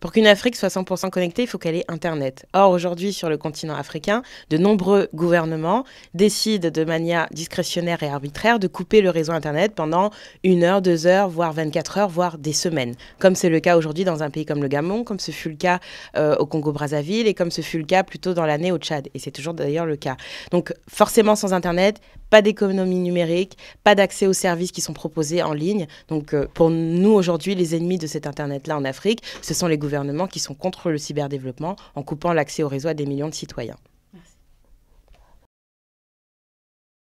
Pour qu'une Afrique soit 100% connectée, il faut qu'elle ait Internet. Or, aujourd'hui, sur le continent africain, de nombreux gouvernements décident de manière discrétionnaire et arbitraire de couper le réseau Internet pendant une heure, deux heures, voire 24 heures, voire des semaines. Comme c'est le cas aujourd'hui dans un pays comme le Gabon, comme ce fut le cas euh, au Congo-Brazzaville et comme ce fut le cas plutôt dans l'année au Tchad. Et c'est toujours d'ailleurs le cas. Donc, forcément, sans Internet, pas d'économie numérique, pas d'accès aux services qui sont proposés en ligne. Donc, euh, pour nous, aujourd'hui, les ennemis de cet Internet-là en Afrique, ce sont les gouvernements qui sont contre le cyberdéveloppement en coupant l'accès au réseau des millions de citoyens.